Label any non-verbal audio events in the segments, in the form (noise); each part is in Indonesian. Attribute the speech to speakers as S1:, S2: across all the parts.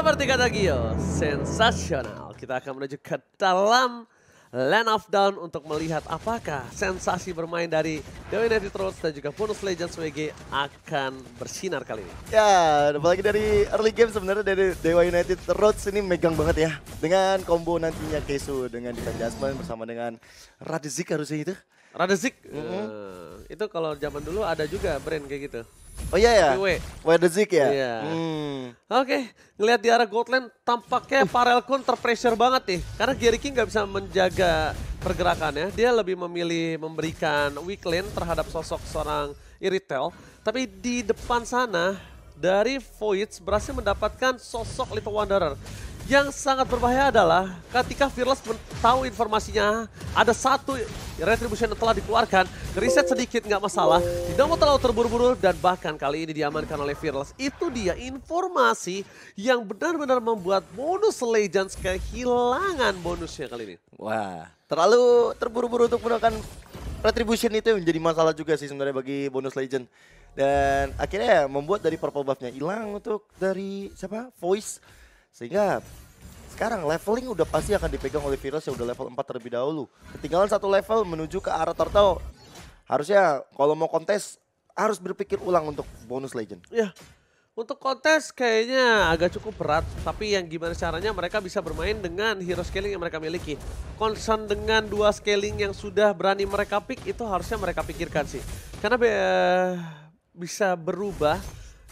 S1: Seperti kata Gio, sensasional. Kita akan menuju ke dalam Land of Down untuk melihat apakah sensasi bermain dari The United Trolls dan juga bonus Legends WG akan bersinar kali ini.
S2: Ya, apalagi dari early game sebenarnya dari Dewa United Roads ini megang banget ya. Dengan combo nantinya Kesu dengan Dita Jasmine bersama dengan Radzik harusnya itu.
S1: Radzik, Mm -hmm. uh, eh, itu kalau zaman dulu ada juga brand kayak gitu. Oh iya ya? Wade the ya? Iya.
S2: Hmm.
S1: Oke, okay. ngelihat di arah Gotland tampaknya Farel Kun terpressure banget nih. Karena Gary King nggak bisa menjaga pergerakannya. Dia lebih memilih memberikan weak lane terhadap sosok seorang Iritel. Tapi di depan sana dari Voids berhasil mendapatkan sosok Little Wanderer. Yang sangat berbahaya adalah ketika Fearless tahu informasinya ada satu retribution yang telah dikeluarkan, reset sedikit nggak masalah, tidak mau terlalu terburu-buru dan bahkan kali ini diamankan oleh Fearless. Itu dia informasi yang benar-benar membuat bonus Legends kehilangan bonusnya kali ini. Wah, terlalu terburu-buru untuk menggunakan
S2: retribution itu menjadi masalah juga sih sebenarnya bagi bonus Legend dan akhirnya membuat dari purple buffnya hilang untuk dari siapa voice sehingga sekarang leveling udah pasti akan dipegang oleh Virus yang udah level 4 terlebih dahulu. Ketinggalan satu level menuju ke arah Torto. Harusnya kalau mau kontes harus berpikir ulang untuk bonus legend.
S1: Iya. Untuk kontes kayaknya agak cukup berat, tapi yang gimana caranya mereka bisa bermain dengan hero scaling yang mereka miliki. Concern dengan dua scaling yang sudah berani mereka pick itu harusnya mereka pikirkan sih. Karena eh, bisa berubah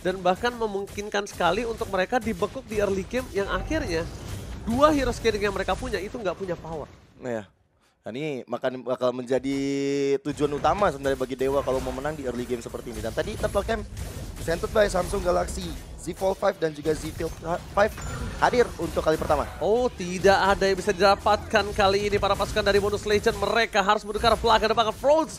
S1: dan bahkan memungkinkan sekali untuk mereka dibekuk di early game yang akhirnya dua hero scaling yang mereka punya itu nggak punya power. Nah ya.
S2: Nah, ini makan bakal menjadi tujuan utama sebenarnya bagi Dewa kalau mau menang di early game seperti ini. Dan tadi Turtle Camp presented by Samsung Galaxy Z Fold 5 dan juga Z Fold
S1: 5 hadir untuk kali pertama. Oh, tidak ada yang bisa didapatkan kali ini para pasukan dari Bonus Legend. Mereka harus menukar pelaga depan Froze.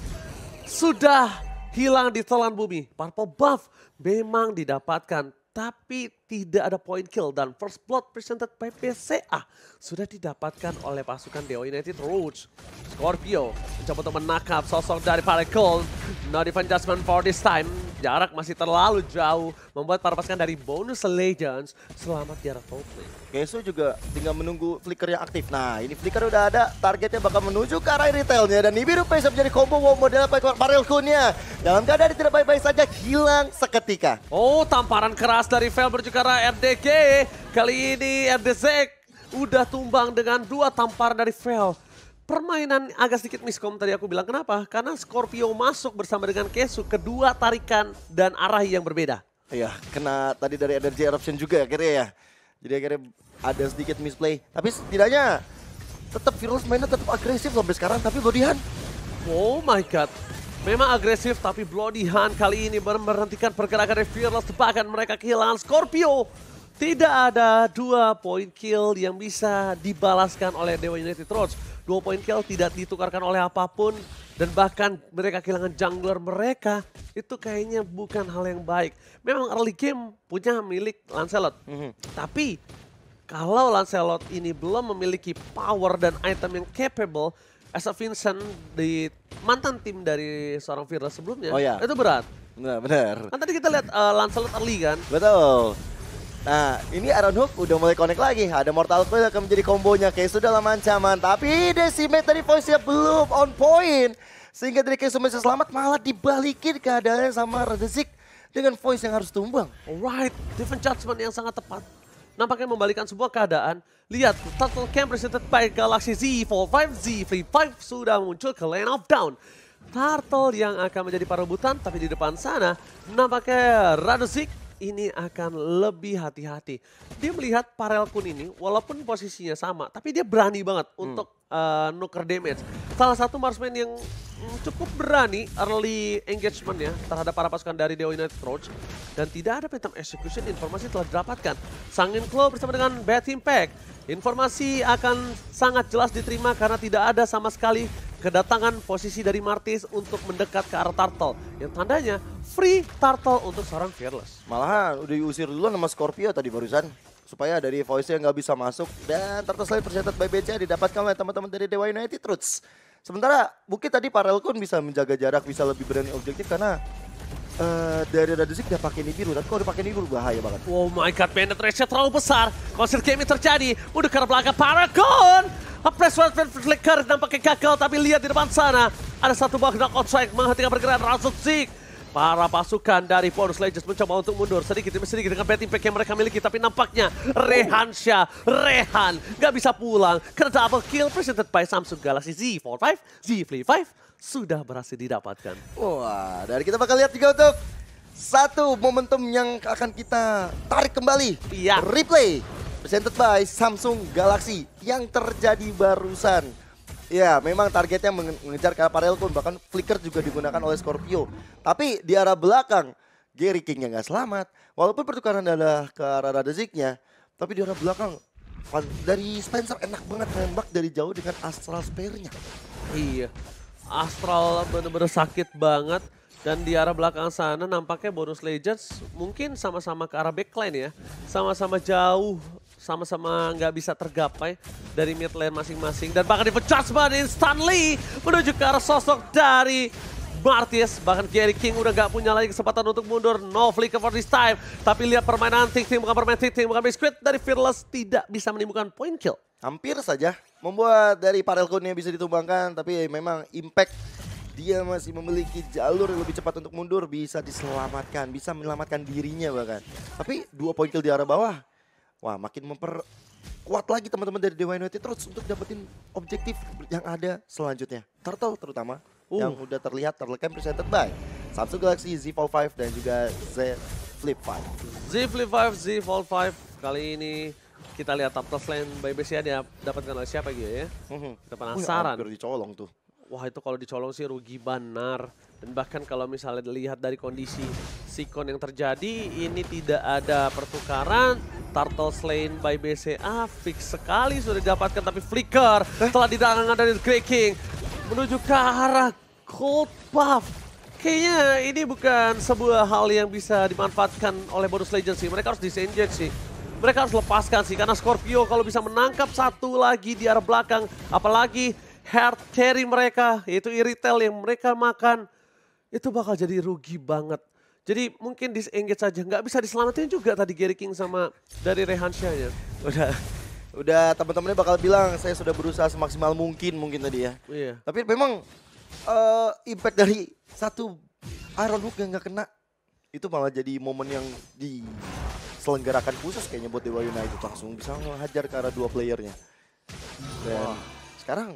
S1: Sudah hilang di telan bumi. Purple buff memang didapatkan tapi tidak ada point kill dan first blood presented by PCA sudah didapatkan oleh pasukan Deo United Rouge. Scorpio mencoba untuk menangkap sosok dari Paracle. No defense adjustment for this time. Jarak masih terlalu jauh membuat para pasukan dari bonus Legends selamat jarak top lane. Keso juga tinggal menunggu flicker yang aktif. Nah, ini flicker udah ada, targetnya
S2: bakal menuju ke arah retailnya dan Nibiru Pace menjadi combo wow model apa Parel Kunnya. Dalam keadaan tidak
S1: baik-baik saja hilang seketika. Oh, tamparan keras dari Vel menuju ke arah RDG. Kali ini RDZ udah tumbang dengan dua tampar dari Vel permainan agak sedikit miskom tadi aku bilang kenapa? Karena Scorpio masuk bersama dengan Kesu kedua tarikan dan arah yang berbeda. Iya,
S2: kena tadi dari energi eruption juga akhirnya ya.
S1: Jadi akhirnya ada sedikit misplay. Tapi setidaknya tetap Virus mainnya tetap agresif sampai sekarang. Tapi Bloody Hunt. Oh my god. Memang agresif tapi Bloody Hunt kali ini merhentikan pergerakan Fearless. Bahkan mereka kehilangan Scorpio. Tidak ada dua poin kill yang bisa dibalaskan oleh Dewa United Roach. Dua poin kill tidak ditukarkan oleh apapun. Dan bahkan mereka kehilangan jungler mereka itu kayaknya bukan hal yang baik. Memang early game punya milik Lancelot. Mm -hmm. Tapi kalau Lancelot ini belum memiliki power dan item yang capable, as a Vincent di mantan tim dari seorang Fearless sebelumnya, oh, yeah. itu berat. Benar, benar. Kan tadi kita lihat uh, Lancelot early kan? Betul. Nah, ini Iron
S2: Hook udah mulai connect lagi. Ada Mortal Coil akan menjadi kombonya. sudah dalam ancaman. Tapi Decimate tadi voice-nya belum on point. Sehingga dari Keisu masih selamat malah dibalikin keadaannya
S1: sama Redesik. dengan voice yang harus tumbang. Alright, different judgment yang sangat tepat. Nampaknya membalikan sebuah keadaan. Lihat, Turtle Camp presented by Galaxy Z45, Z35 sudah muncul ke Lane of Down. Turtle yang akan menjadi perebutan, tapi di depan sana nampaknya Radusik ini akan lebih hati-hati. Dia melihat Parel Kun ini walaupun posisinya sama, tapi dia berani banget hmm. untuk uh, nuker damage. Salah satu marksman yang mm, cukup berani early engagement ya terhadap para pasukan dari Dewa United Roach. Dan tidak ada Phantom Execution, informasi telah didapatkan. Sangin Claw bersama dengan Bad Impact. Informasi akan sangat jelas diterima karena tidak ada sama sekali kedatangan posisi dari Martis untuk mendekat ke arah Turtle. Yang tandanya free Turtle untuk seorang Fearless.
S2: Malahan udah diusir duluan sama Scorpio tadi barusan. Supaya dari voice nya nggak bisa masuk. Dan Turtle Slide percatat by BCA didapatkan oleh teman-teman dari Dewa United Roots. Sementara Bukit tadi Parel pun bisa menjaga jarak, bisa lebih berani objektif karena Uh, dari Radusik dia pakai ini biru, tapi kalau dipakai ini biru bahaya banget. Oh
S1: my god, penetration terlalu besar. game gaming terjadi, udah karena belakang Paragon. Press Flicker nampaknya gagal tapi lihat di depan sana. Ada satu buah out strike menghentikan pergerakan Rasul Zik. Para pasukan dari Bonus Legends mencoba untuk mundur sedikit demi sedikit dengan betting pack yang mereka miliki. Tapi nampaknya Rehan Syah, Rehan nggak bisa pulang. Karena double kill presented by Samsung Galaxy Z45, Z Flip 5 sudah berhasil didapatkan.
S2: Wah, dari kita bakal lihat juga untuk satu momentum yang akan kita tarik kembali. Iya. Replay presented by Samsung Galaxy yang terjadi barusan. Ya, memang targetnya mengejar ke Parel pun bahkan flicker juga digunakan oleh Scorpio. Tapi di arah belakang, Gary King Kingnya nggak selamat. Walaupun pertukaran adalah ke arah Radeziknya, tapi di arah belakang dari Spencer enak banget nembak dari jauh dengan Astral spear nya
S1: Iya, Astral bener-bener sakit banget. Dan di arah belakang sana nampaknya bonus Legends mungkin sama-sama ke arah backline ya. Sama-sama jauh sama-sama nggak bisa tergapai dari mid lane masing-masing. Dan bahkan dipecah sebagai Stanley menuju ke arah sosok dari Martius. Bahkan Gary King udah nggak punya lagi kesempatan untuk mundur. No flick for this time. Tapi lihat permainan Tick bukan permainan Tick bukan biskuit dari Fearless tidak bisa menimbulkan point
S2: kill. Hampir saja membuat dari Parel Kunnya bisa ditumbangkan tapi ya, memang impact dia masih memiliki jalur yang lebih cepat untuk mundur bisa diselamatkan, bisa menyelamatkan dirinya bahkan. Tapi dua point kill di arah bawah Wah, makin memperkuat lagi teman-teman dari Dewa United terus untuk dapetin objektif yang ada selanjutnya. Turtle terutama uh. yang udah terlihat terlekam presented by Samsung Galaxy Z Fold 5 dan juga Z Flip 5.
S1: Z Flip 5, Z Fold 5 kali ini kita lihat top top lane by BCA dia dapatkan oleh siapa gitu ya. Mhm. Kita penasaran. Wih, dicolong tuh. Wah itu kalau dicolong sih rugi banar dan bahkan kalau misalnya dilihat dari kondisi Sikon yang terjadi, ini tidak ada pertukaran. Turtle slain by BCA, fix sekali sudah didapatkan tapi flicker eh? telah ditangani dari Grey King. Menuju ke arah Cold puff Kayaknya ini bukan sebuah hal yang bisa dimanfaatkan oleh bonus legend sih. Mereka harus disengage sih mereka harus lepaskan sih karena Scorpio kalau bisa menangkap satu lagi di arah belakang apalagi heart carry mereka yaitu Iritel yang mereka makan itu bakal jadi rugi banget. Jadi mungkin disengage saja, nggak bisa diselamatin juga tadi Gary King sama dari Rehansyah ya. Udah udah teman-temannya bakal bilang saya sudah berusaha semaksimal mungkin mungkin tadi
S2: ya. Iya. Tapi memang uh, impact dari satu Iron Hook yang nggak kena itu malah jadi momen yang diselenggarakan khusus kayaknya buat Dewa United langsung bisa menghajar ke arah dua playernya. Dan wow. sekarang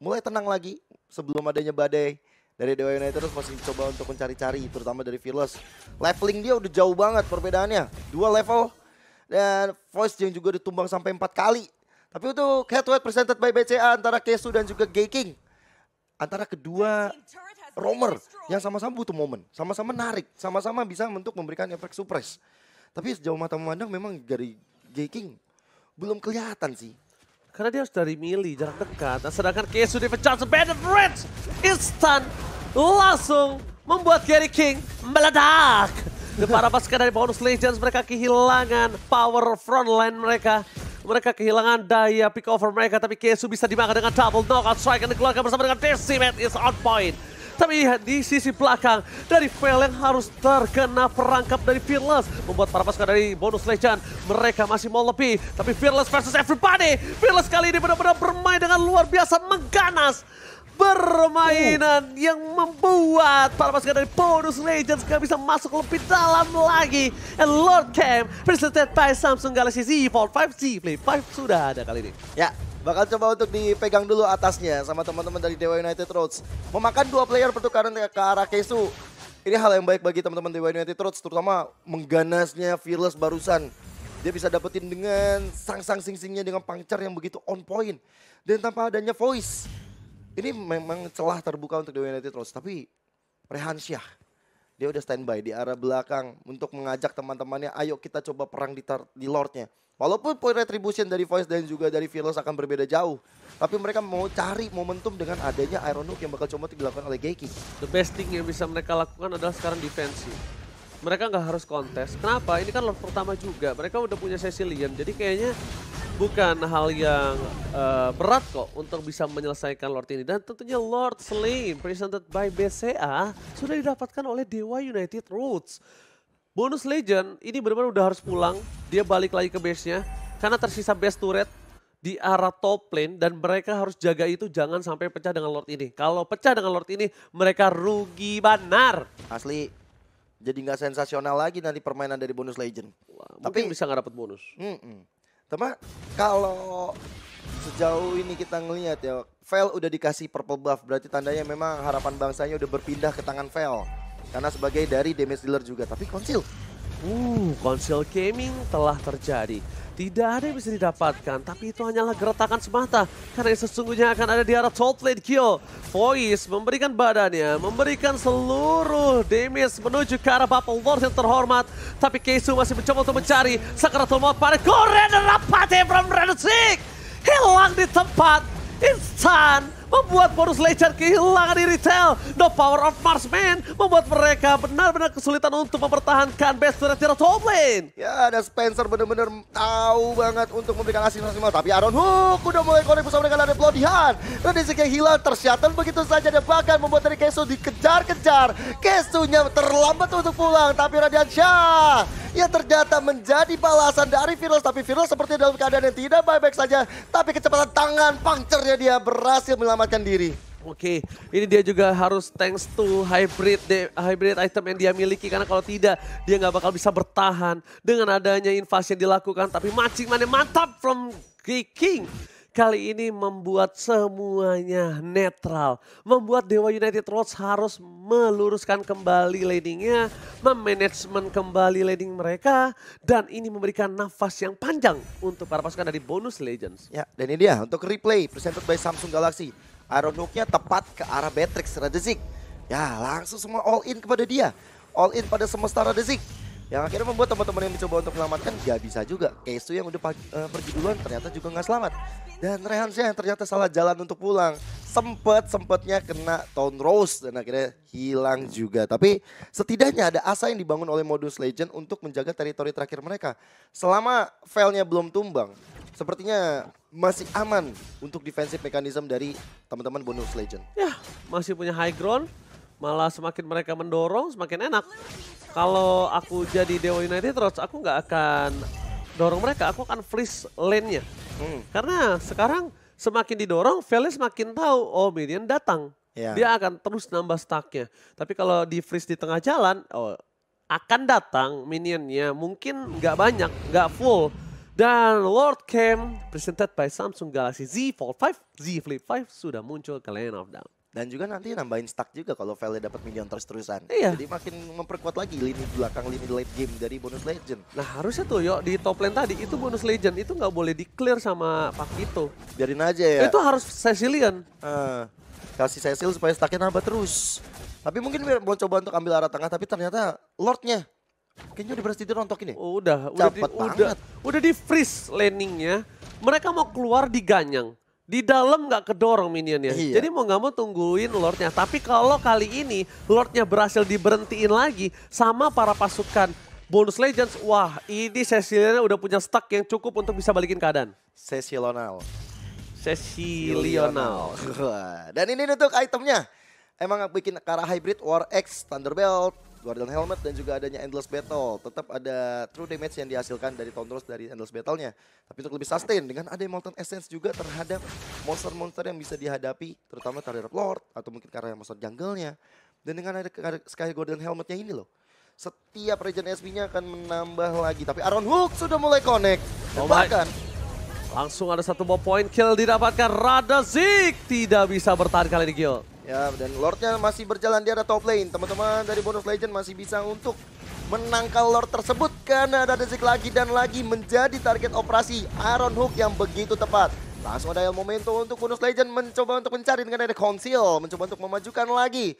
S2: mulai tenang lagi sebelum adanya badai dari Dewa United terus masih coba untuk mencari-cari terutama dari Fearless. Leveling dia udah jauh banget perbedaannya. Dua level dan Voice yang juga ditumbang sampai empat kali. Tapi untuk head to head presented by BCA antara Kesu dan juga Gay King. Antara kedua romer yang sama-sama butuh momen, sama-sama narik, sama-sama bisa untuk memberikan efek surprise. Tapi sejauh mata memandang memang dari Gay King
S1: belum kelihatan sih. Karena dia harus dari mili, jarak dekat. Nah, sedangkan Kesu dipecat, of Reds, instant langsung membuat Gary King meledak. Para pasukan dari bonus Legends mereka kehilangan power frontline mereka. Mereka kehilangan daya pick over mereka tapi Kesu bisa dimakan dengan double knockout strike yang dikeluarkan bersama dengan Decimate is on point. Tapi di sisi belakang dari Fel yang harus terkena perangkap dari Fearless. Membuat para pasukan dari bonus legend. Mereka masih mau lebih. Tapi Fearless versus everybody. Fearless kali ini benar-benar bermain dengan luar biasa mengganas permainan uh. yang membuat para pasukan dari Bonus Legends gak bisa masuk lebih dalam lagi. And Lord Camp presented by Samsung Galaxy Z Fold 5G Play 5 sudah ada kali ini. Ya, bakal coba untuk dipegang dulu atasnya sama
S2: teman-teman dari Dewa United Roads. Memakan dua player pertukaran ke arah Kesu. Ini hal yang baik bagi teman-teman Dewa United Roads, terutama mengganasnya Fearless barusan. Dia bisa dapetin dengan sang-sang sing-singnya dengan pangcar yang begitu on point. Dan tanpa adanya voice ini memang celah terbuka untuk Dewa United terus. Tapi Rehan Syah, dia udah standby di arah belakang untuk mengajak teman-temannya, ayo kita coba perang di, tar- di Lordnya. Walaupun point retribution dari Voice dan juga dari Fearless akan berbeda jauh. Tapi mereka mau cari momentum dengan adanya Iron Hook yang bakal coba dilakukan oleh Geki.
S1: The best thing yang bisa mereka lakukan adalah sekarang defensif. Mereka nggak harus kontes. Kenapa? Ini kan Lord pertama juga. Mereka udah punya Cecilian. Jadi kayaknya bukan hal yang uh, berat kok untuk bisa menyelesaikan Lord ini. Dan tentunya Lord Slain presented by BCA sudah didapatkan oleh Dewa United Roots. Bonus Legend ini benar-benar udah harus pulang. Dia balik lagi ke base-nya karena tersisa base turret di arah top lane dan mereka harus jaga itu jangan sampai pecah dengan Lord ini. Kalau pecah dengan Lord ini mereka rugi benar. Asli
S2: jadi nggak sensasional lagi nanti permainan dari bonus legend.
S1: Wah, Tapi bisa nggak dapat bonus.
S2: Mm -mm. Teman, kalau sejauh ini kita ngelihat ya, Vel udah dikasih purple buff, berarti tandanya memang harapan bangsanya udah berpindah ke tangan Vel. Karena sebagai dari
S1: damage dealer juga, tapi konsil Uh, konsil gaming telah terjadi. Tidak ada yang bisa didapatkan, tapi itu hanyalah geretakan semata. Karena yang sesungguhnya akan ada di arah top lane Voice memberikan badannya, memberikan seluruh damage menuju ke arah Bapak Lord yang terhormat. Tapi Keisu masih mencoba untuk mencari Sakaratul Maut pada Goren dan from Red Hilang di tempat, instan membuat Bonus Legend kehilangan di retail. The power of Marsman membuat mereka benar-benar kesulitan untuk mempertahankan best turret top lane. Ya, ada Spencer benar-benar tahu
S2: banget untuk memberikan asis maksimal. Tapi Aaron Hook udah mulai konek bersama dengan ada Blodihan. yang hilang tersiatan begitu saja dan bahkan membuat dari Kesu dikejar-kejar. Kesunya terlambat untuk pulang tapi Radian Shah yang ternyata menjadi balasan dari Virus. Tapi Virus seperti
S1: dalam keadaan yang tidak baik-baik saja. Tapi kecepatan tangan pangcernya dia berhasil menyelamatkan menyelamatkan diri. Oke, okay. ini dia juga harus thanks to hybrid hybrid item yang dia miliki karena kalau tidak dia nggak bakal bisa bertahan dengan adanya invasi yang dilakukan. Tapi macing mana mantap from King kali ini membuat semuanya netral. Membuat Dewa United Roads harus meluruskan kembali landingnya, memanagement kembali landing mereka, dan ini memberikan nafas yang panjang untuk para pasukan dari bonus Legends. Ya, dan ini dia untuk replay presented by Samsung Galaxy. Iron
S2: hook nya tepat ke arah Beatrix Radezik. Ya, langsung semua all in kepada dia. All in pada semesta Radezik. Yang akhirnya membuat teman-teman yang mencoba untuk menyelamatkan gak bisa juga. Kesu yang udah uh, pergi duluan ternyata juga gak selamat. Dan Rehansyah yang ternyata salah jalan untuk pulang. Sempet-sempetnya kena Town Rose dan akhirnya hilang juga. Tapi setidaknya ada asa yang dibangun oleh Modus Legend untuk menjaga teritori terakhir mereka. Selama filenya belum tumbang, sepertinya masih aman untuk defensif mekanisme dari teman-teman bonus legend. Ya,
S1: masih punya high ground, malah semakin mereka mendorong semakin enak. Kalau aku jadi Dewa United terus, aku nggak akan dorong mereka, aku akan freeze lane-nya. Hmm. Karena sekarang semakin didorong, Felix semakin tahu, oh Minion datang. Ya. Dia akan terus nambah stack-nya. Tapi kalau di freeze di tengah jalan, oh akan datang minionnya mungkin nggak banyak, nggak full. Dan Lord Cam presented by Samsung Galaxy Z Fold 5, Z Flip 5 sudah muncul ke Land of Down. Dan juga nanti nambahin stack juga kalau Vale dapat minion terus-terusan. Iya. Jadi makin memperkuat lagi lini
S2: belakang, lini late game dari bonus legend. Nah
S1: harusnya tuh yuk di top lane tadi itu bonus legend itu nggak boleh di clear sama Pakito. Biarin aja ya. Itu harus
S2: Cecilian. Uh, kasih Cecil supaya stacknya nambah terus. Tapi mungkin mau coba untuk ambil arah tengah tapi ternyata
S1: Lordnya Kayaknya udah berhasil dirontokin ini. Oh, udah, udah di, banget. Udah, udah di freeze landingnya. Mereka mau keluar di diganyang. Di dalam nggak kedorong minionnya. Iya. Jadi mau nggak mau tungguin Lordnya. Tapi kalau kali ini Lordnya berhasil diberhentiin lagi sama para pasukan Bonus Legends. Wah, ini Ceciliana udah punya stuck yang cukup untuk bisa balikin keadaan. Cecilional. Cecilional. (laughs) Dan
S2: ini untuk itemnya. Emang bikin ke hybrid War X, Thunderbolt, Guardian Helmet dan juga adanya Endless Battle. Tetap ada true damage yang dihasilkan dari Tondros dari Endless Battle-nya. Tapi untuk lebih sustain dengan ada Molten Essence juga terhadap monster-monster yang bisa dihadapi. Terutama terhadap Lord atau mungkin karena monster jungle-nya. Dan dengan ada Sky Guardian Helmet-nya ini loh setiap region SP-nya akan menambah lagi. Tapi Aron Hook sudah mulai connect. oh bahkan...
S1: Langsung ada satu bom point kill didapatkan Radazik. Tidak bisa bertahan kali ini Gil.
S2: Ya, dan Lordnya masih berjalan di arah top lane. Teman-teman dari Bonus Legend masih bisa untuk menangkal Lord tersebut karena ada Dezik lagi dan lagi menjadi target operasi Iron Hook yang begitu tepat. Langsung ada yang momento untuk Bonus Legend mencoba untuk mencari dengan ada
S1: conceal mencoba untuk memajukan lagi.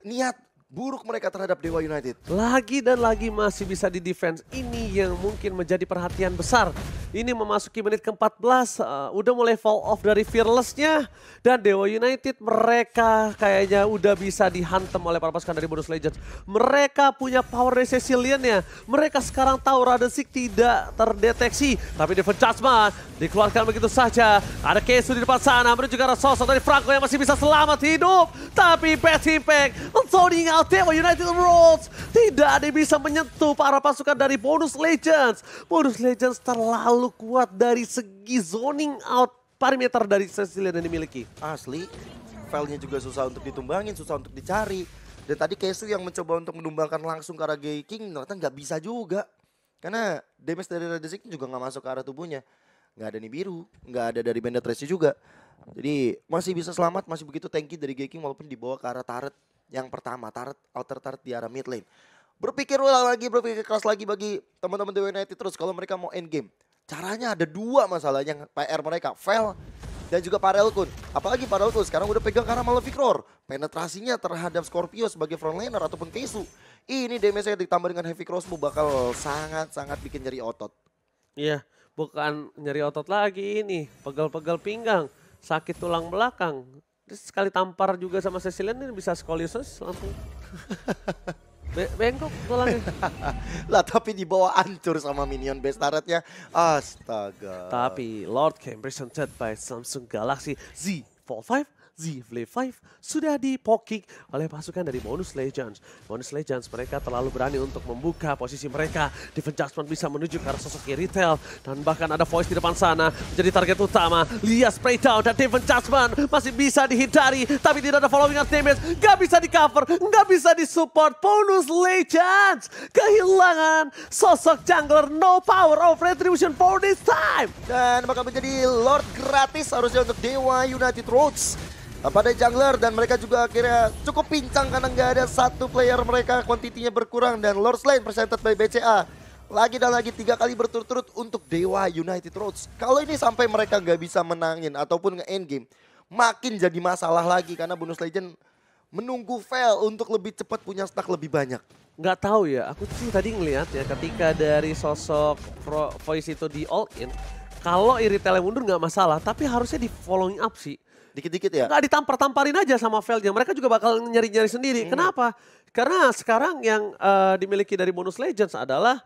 S1: Niat buruk mereka terhadap Dewa United. Lagi dan lagi masih bisa di defense. Ini yang mungkin menjadi perhatian besar. Ini memasuki menit ke-14, uh, eh, udah mulai fall off dari fearlessnya Dan Dewa United mereka kayaknya udah bisa dihantam oleh para pasukan dari Bonus Legends. Mereka punya power resilient-nya. Mereka sekarang tahu Raden Sik tidak terdeteksi. Tapi Devon Judgment dikeluarkan begitu saja. Ada Kesu di depan sana, menuju juga ada sosok dari Franco yang masih bisa selamat hidup. Tapi Best Impact, di Altema United Worlds tidak ada bisa menyentuh para pasukan dari Bonus Legends. Bonus Legends terlalu kuat dari segi zoning out parameter dari Cecilia yang dimiliki. Asli,
S2: filenya juga susah untuk ditumbangin, susah untuk dicari. Dan tadi Kesu yang mencoba untuk menumbangkan langsung ke arah Gay King ternyata nggak bisa juga. Karena damage dari Radzik juga nggak masuk ke arah tubuhnya. Nggak ada nih biru, nggak ada dari Bandit Tracy juga. Jadi masih bisa selamat, masih begitu tanky dari Gay King walaupun dibawa ke arah turret yang pertama, tart outer tart di arah mid lane. Berpikir ulang lagi, berpikir keras lagi bagi teman-teman di United terus kalau mereka mau end game. Caranya ada dua masalah yang PR mereka, fail dan juga Parel Kun. Apalagi Parel Kun sekarang udah pegang karena Malefic Roar. Penetrasinya terhadap Scorpio sebagai frontliner ataupun Keisu. Ini damage-nya ditambah dengan heavy crossbow bakal sangat-sangat bikin nyeri otot.
S1: Iya, bukan nyeri otot lagi ini, pegel-pegel pinggang, sakit tulang belakang, sekali tampar juga sama Cecilian ini bisa skoliosis langsung. (laughs) Be bengkok tulangnya. (laughs) lah tapi dibawa hancur sama minion base turretnya. Astaga. Tapi Lord Cambridge presented by Samsung Galaxy Z Fold 5 Z Flip 5 sudah dipokik oleh pasukan dari Bonus Legends. Bonus Legends mereka terlalu berani untuk membuka posisi mereka. Defense Judgment bisa menuju ke arah sosok Retail dan bahkan ada voice di depan sana menjadi target utama. Lia spray down dan Defense Judgment masih bisa dihindari tapi tidak ada following up damage. Gak bisa di cover, gak bisa di support. Bonus Legends kehilangan sosok jungler no power of retribution for this time. Dan bakal menjadi Lord gratis harusnya untuk Dewa United Roads pada
S2: jungler dan mereka juga akhirnya cukup pincang karena nggak ada satu player mereka kuantitinya berkurang dan Lord's Lane presented by BCA lagi dan lagi tiga kali berturut-turut untuk Dewa United Roads. Kalau ini sampai mereka nggak bisa menangin ataupun nge end game makin jadi masalah lagi karena bonus legend menunggu fail untuk lebih cepat punya stack lebih banyak. Nggak tahu
S1: ya, aku tuh tadi ngelihat ya ketika dari sosok Pro Voice itu di all in, kalau Iritel mundur nggak masalah, tapi harusnya di following up sih. Dikit-dikit ya? Nggak ditampar-tamparin aja sama Veldnya. Mereka juga bakal nyari-nyari sendiri. Hmm. Kenapa? Karena sekarang yang uh, dimiliki dari bonus Legends adalah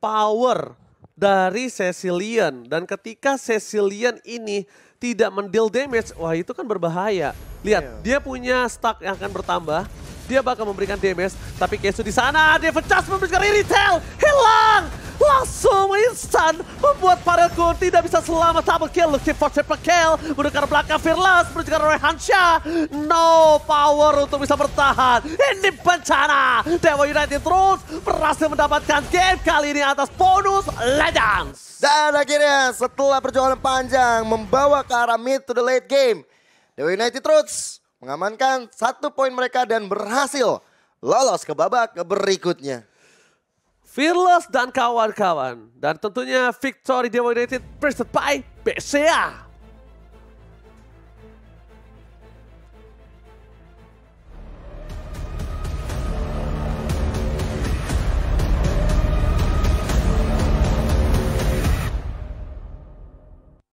S1: power dari Cecilian. Dan ketika Cecilian ini tidak mendeal damage, wah itu kan berbahaya. Lihat, yeah. dia punya stack yang akan bertambah. Dia bakal memberikan damage, tapi Kesu di sana, dia pecah memberikan retail, hilang! langsung instan membuat Parelku tidak bisa selamat double kill. Looking for triple kill, ke belakang Firlas, menuju ke Hansha. No power untuk bisa bertahan. Ini bencana. Dewa United terus berhasil mendapatkan game kali ini atas bonus Legends. Dan akhirnya
S2: setelah perjuangan panjang membawa ke arah mid to the late game. Dewa United terus mengamankan satu poin mereka dan berhasil lolos ke babak berikutnya.
S1: Fearless dan kawan-kawan. Dan tentunya Victory United presented by BCA.